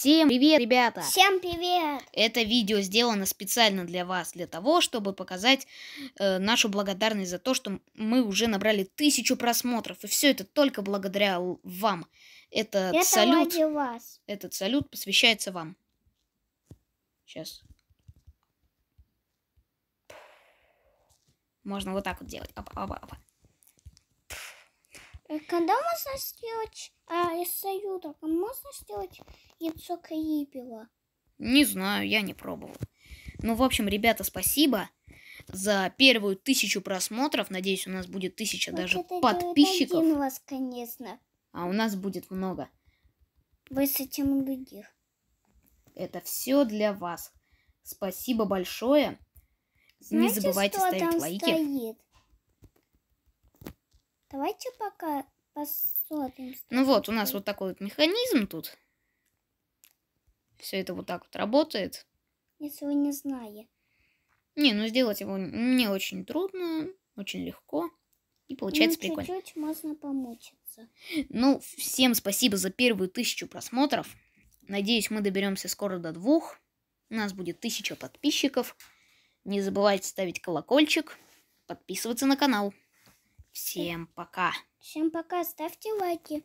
Всем привет, ребята! Всем привет! Это видео сделано специально для вас, для того, чтобы показать э, нашу благодарность за то, что мы уже набрали тысячу просмотров. И все это только благодаря вам. Этот это салют, вас. этот салют посвящается вам. Сейчас. Можно вот так вот делать. Опа, опа, опа когда можно сделать, а из союза а можно сделать яйцо крипила? Не знаю, я не пробовал. Ну, в общем, ребята, спасибо за первую тысячу просмотров. Надеюсь, у нас будет тысяча вот даже это подписчиков. Один у вас, конечно. А у нас будет много. Вы с этим других. Это все для вас. Спасибо большое. Знаете, Не забывайте ставить лайки. Стоит? Давайте пока посмотрим. Ну вот, у нас вот такой вот механизм тут. Все это вот так вот работает. Если вы не знали. Не, ну сделать его не очень трудно, очень легко. И получается ну, чуть -чуть прикольно. чуть-чуть можно помучиться. Ну, всем спасибо за первую тысячу просмотров. Надеюсь, мы доберемся скоро до двух. У нас будет тысяча подписчиков. Не забывайте ставить колокольчик, подписываться на канал. Всем пока. Всем пока. Ставьте лайки.